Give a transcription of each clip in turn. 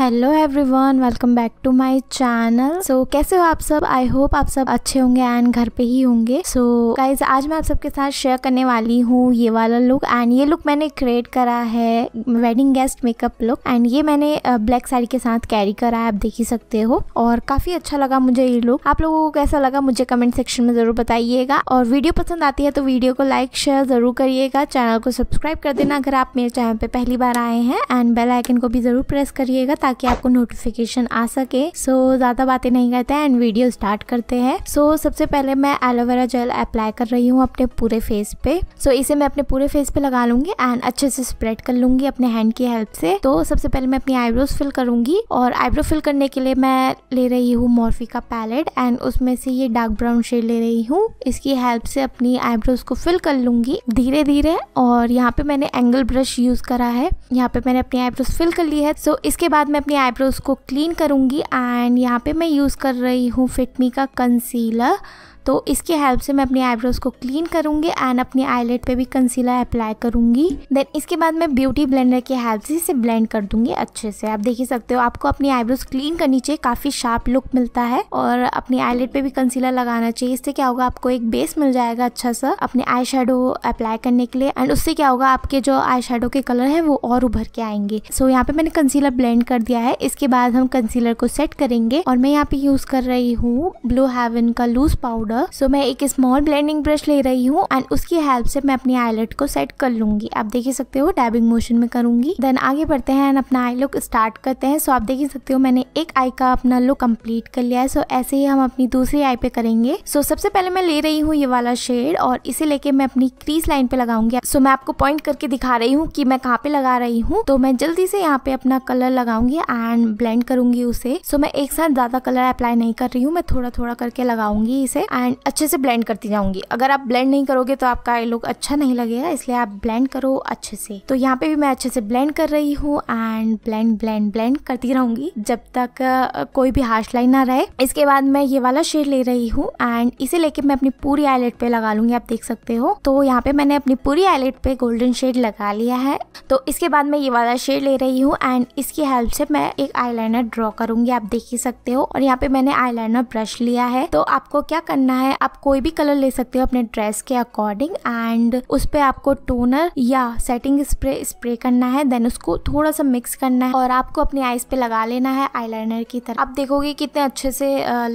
hello everyone welcome back to my channel so कैसे हो आप सब आई होप आप सब अच्छे होंगे एंड घर पे ही होंगे सो so, गाइज आज मैं आप सबके साथ शेयर करने वाली हूँ ये वाला लुक एंड ये लुक मैंने क्रिएट करा है wedding guest makeup look and ये मैंने ब्लैक साड़ी के साथ कैरी करा है आप देख ही सकते हो और काफी अच्छा लगा मुझे ये लुक आप लोगों को कैसा लगा मुझे कमेंट सेक्शन में जरूर बताइएगा और वीडियो पसंद आती है तो वीडियो को लाइक शेयर जरूर करिएगा चैनल को सब्सक्राइब कर देना अगर आप मेरे चैनल पर पहली बार आए हैं एंड बेल आइकन को भी जरूर प्रेस करिएगा ताकि आपको नोटिफिकेशन आ सके सो so, ज्यादा बातें नहीं करते हैं एंड वीडियो स्टार्ट करते हैं सो so, सबसे पहले मैं एलोवेरा जेल अप्लाई कर रही हूँ अपने पूरे फेस पे सो so, इसे मैं अपने पूरे फेस पे लगा लूंगी एंड अच्छे से स्प्रेड कर लूंगी अपने हैंड की हेल्प से तो सबसे पहले मैं अपनी आईब्रोज फिल करूंगी और आईब्रो फिल करने के लिए मैं ले रही हूँ मॉर्फी का पैलेट एंड उसमें से ये डार्क ब्राउन शेड ले रही हूँ इसकी हेल्प से अपनी आईब्रोज को फिल कर लूंगी धीरे धीरे और यहाँ पे मैंने एंगल ब्रश यूज करा है यहाँ पे मैंने अपनी आईब्रोज फिल कर ली है सो so, इसके बाद मैं मैं अपनी आईब्रोज़ को क्लीन करूँगी एंड यहाँ पे मैं यूज़ कर रही हूँ फिटमी का कंसीलर तो इसके हेल्प से मैं अपनी आईब्रोज को क्लीन करूंगी एंड अपनी आईलेट पे भी कंसीलर अप्लाई करूंगी देन इसके बाद मैं ब्यूटी ब्लेंडर की हेल्प से इसे ब्लेंड कर दूंगी अच्छे से आप देख ही सकते हो आपको अपनी आईब्रोज क्लीन करनी चाहिए काफ़ी शार्प लुक मिलता है और अपनी आईलेट पे भी कंसीलर लगाना चाहिए इससे क्या होगा आपको एक बेस मिल जाएगा अच्छा सा अपने आई अप्लाई करने के लिए एंड उससे क्या होगा आपके जो आई के कलर है वो और उभर के आएंगे सो यहाँ पे मैंने कंसीलर ब्लेंड कर दिया है इसके बाद हम कंसीलर को सेट करेंगे और मैं यहाँ पे यूज कर रही हूँ ब्लू हेवन का लूज पाउडर सो मैं एक स्मॉल ब्लेंडिंग ब्रश ले रही हूँ एंड उसकी हेल्प से मैं अपनी आईलेट को सेट कर लूंगी आप देख सकते हो डैबिंग मोशन में करूंगी देन आगे बढ़ते हैं एंड अपना आई लुक स्टार्ट करते हैं सो आप देख सकते हो मैंने एक आई का अपना लुक कम्प्लीट कर लिया है सो ऐसे ही हम अपनी दूसरी आई पे करेंगे सो सबसे पहले मैं ले रही हूँ ये वाला शेड और इसे लेके मैं अपनी क्रीज लाइन पे लगाऊंगी सो मैं आपको पॉइंट करके दिखा रही हूँ की मैं कहाँ पे लगा रही हूँ तो मैं जल्दी से यहाँ पे अपना कलर लगाऊंगी एंड ब्लेंड करूंगी उसे सो मैं एक साथ ज्यादा कलर अप्लाई नहीं कर रही हूँ मैं थोड़ा थोड़ा करके लगाऊंगी इसे एंड एंड अच्छे से ब्लेंड करती जाऊंगी अगर आप ब्लेंड नहीं करोगे तो आपका आई लुक अच्छा नहीं लगेगा इसलिए आप ब्लेंड करो अच्छे से तो यहाँ पे भी मैं अच्छे से ब्लेंड कर रही हूँ एंड ब्लेंड ब्लेंड ब्लेंड करती रहूंगी जब तक कोई भी हार्श लाइन ना रहे इसके बाद मैं ये वाला शेड ले रही हूँ एंड इसे लेके मैं अपनी पूरी आईलेट पे लगा लूंगी आप देख सकते हो तो यहाँ पे मैंने अपनी पूरी आईलेट पे गोल्डन शेड लगा लिया है तो इसके बाद मैं ये वाला शेड ले रही हूँ एंड इसकी हेल्प से मैं एक लाइनर ड्रॉ करूंगी आप देख ही सकते हो और यहाँ पे मैंने आई ब्रश लिया है तो आपको क्या करना करना है आप कोई भी कलर ले सकते हो अपने ड्रेस के अकॉर्डिंग एंड उस पर आपको टोनर या सेटिंग स्प्रे स्प्रे करना है देन उसको थोड़ा सा मिक्स करना है और आपको अपनी आईज पे लगा लेना है आईलाइनर की तरह आप देखोगे कितने अच्छे से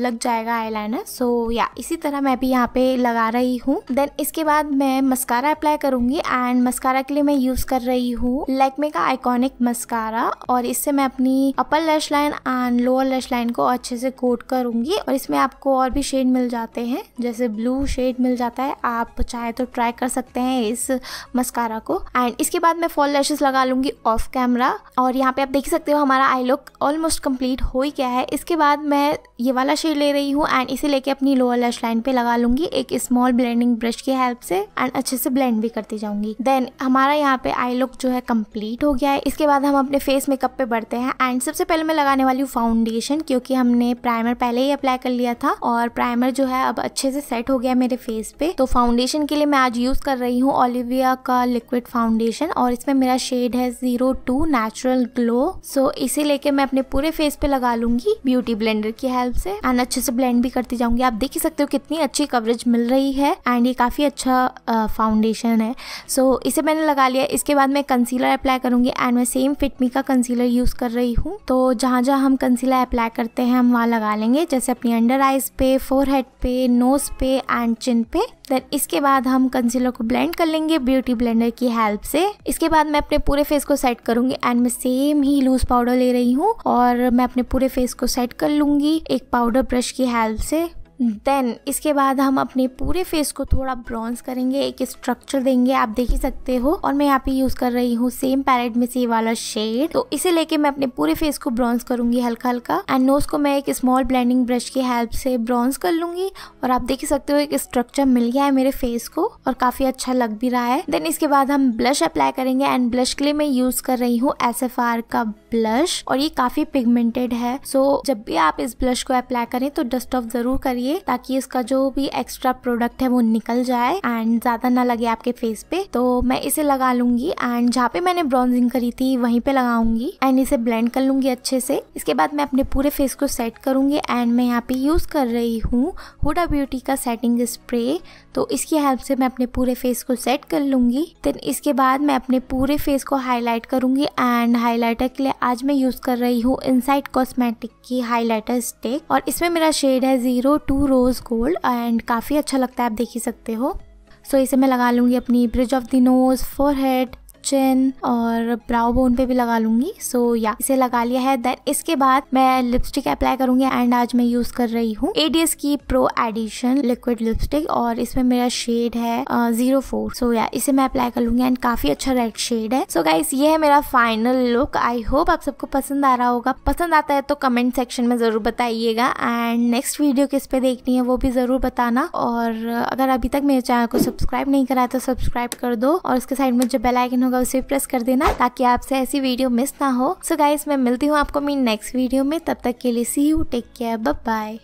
लग जाएगा आईलाइनर सो या इसी तरह मैं भी यहाँ पे लगा रही हूँ देन इसके बाद मैं मस्कारा अप्लाई करूंगी एंड मस्कारा के लिए मैं यूज कर रही हूँ लैक्मे का आइकॉनिक मस्कारा और इससे मैं अपनी upper lash line and lower lash line को अच्छे से कोट करूंगी और इसमें आपको और भी शेड मिल जाते जाते हैं जैसे ब्लू शेड मिल जाता है आप चाहे तो ट्राई कर सकते हैं इस मस्कारा को एंड इसके बाद मैं फॉल लैशेस लगा लूंगी ऑफ कैमरा और यहाँ पे आप देख सकते हो हमारा आई लुक ऑलमोस्ट कंप्लीट हो ही गया है इसके बाद मैं ये वाला शेड ले रही हूँ एंड इसे लेके अपनी लोअर लैश लाइन पे लगा लूंगी एक स्मॉल ब्लेंडिंग ब्रश की हेल्प से एंड अच्छे से ब्लेंड भी करती जाऊंगी देन हमारा यहाँ पे आई लुक जो है कम्प्लीट हो गया है इसके बाद हम अपने फेस मेकअप पे बढ़ते हैं एंड सबसे पहले मैं लगाने वाली हूँ फाउंडेशन क्योंकि हमने प्राइमर पहले ही अप्लाई कर लिया था और प्राइमर जो है अब अच्छे से सेट हो गया मेरे फेस पे तो फाउंडेशन के लिए मैं आज यूज कर रही हूँ ओलिविया का लिक्विड फाउंडेशन और इसमें मेरा शेड है zero two natural glow so इसे लेके मैं अपने पूरे फेस पे लगा लूंगी ब्यूटी ब्लेंडर की हेल्प से एंड अच्छे से ब्लेंड भी करती जाऊंगी आप देख ही सकते हो कितनी अच्छी कवरेज मिल रही है एंड ये काफी अच्छा फाउंडेशन है सो so, इसे मैंने लगा लिया इसके बाद मैं कंसीलर अप्लाई करूंगी एंड मैं सेम फिटमी का कंसीलर यूज कर रही हूँ तो जहाँ जहाँ हम कंसीलर अप्लाई करते हैं हम वहाँ लगा लेंगे जैसे अपनी अंडर आइज पे फोर पे नोज़ पे एंड चिन पे देन इसके बाद हम कंसीलर को ब्लेंड कर लेंगे ब्यूटी ब्लेंडर की हेल्प से इसके बाद मैं अपने पूरे फेस को सेट करूंगी एंड मैं सेम ही लूज पाउडर ले रही हूँ और मैं अपने पूरे फेस को सेट कर लूंगी एक पाउडर ब्रश की हेल्प से देन इसके बाद हम अपने पूरे फेस को थोड़ा ब्रॉन्स करेंगे एक स्ट्रक्चर देंगे आप देख ही सकते हो और मैं यहाँ पे यूज कर रही हूँ सेम पैलेट में से वाला शेड तो इसे लेके मैं अपने पूरे फेस को ब्रॉन्स करूंगी हल्का हल्का एंड नोज को मैं एक स्मॉल ब्लेंडिंग ब्रश की हेल्प से ब्रॉन्स कर लूंगी और आप देख ही सकते हो एक स्ट्रक्चर मिल गया है मेरे फेस को और काफी अच्छा लग भी रहा है देन इसके बाद हम ब्लश अप्लाई करेंगे एंड ब्लश के लिए मैं यूज कर रही हूँ एस का ब्लश और ये काफी पिगमेंटेड है सो so, जब भी आप इस ब्लश को अप्लाई करें तो डस्ट ऑफ जरूर करिए करिए ताकि इसका जो भी एक्स्ट्रा प्रोडक्ट है वो निकल जाए एंड ज्यादा ना लगे आपके फेस पे तो मैं इसे लगा लूंगी एंड जहाँ पे मैंने ब्रॉन्जिंग करी थी वहीं पे लगाऊंगी एंड इसे ब्लेंड कर लूंगी अच्छे से इसके बाद मैं अपने पूरे फेस को सेट करूंगी एंड मैं यहाँ पे यूज कर रही हूँ हुडा ब्यूटी का सेटिंग स्प्रे तो इसकी हेल्प से मैं अपने पूरे फेस को सेट कर लूंगी देन इसके बाद मैं अपने पूरे फेस को हाईलाइट करूंगी एंड हाईलाइटर के लिए आज मैं यूज कर रही हूँ इनसाइड कॉस्मेटिक की हाईलाइटर स्टिक और इसमें मेरा शेड है zero two two rose gold and काफ़ी अच्छा लगता है आप देख ही सकते हो सो so, इसे मैं लगा लूँगी अपनी bridge of the nose forehead chin और ब्राउ बोन पे भी लगा लूंगी सो so, या yeah, इसे लगा लिया है देन इसके बाद मैं लिपस्टिक अप्लाई करूंगी एंड आज मैं यूज कर रही हूँ एडीएस की प्रो एडिशन लिक्विड लिपस्टिक और इसमें मेरा शेड है जीरो फोर सो या इसे मैं अप्लाई कर लूंगी एंड काफी अच्छा रेड शेड है सो so, गाइस ये है मेरा फाइनल लुक आई होप आप सबको पसंद आ रहा होगा पसंद आता है तो कमेंट सेक्शन में जरूर बताइएगा एंड नेक्स्ट वीडियो किस पे देखनी है वो भी जरूर बताना और अगर अभी तक मेरे चैनल को सब्सक्राइब नहीं करा तो सब्सक्राइब कर दो और उसके साइड में जो बेल आइकन होगा होगा उसे प्रेस कर देना ताकि आपसे ऐसी वीडियो मिस ना हो सो so गाइस मैं मिलती हूँ आपको मेरी नेक्स्ट वीडियो में तब तक के लिए see you take care bye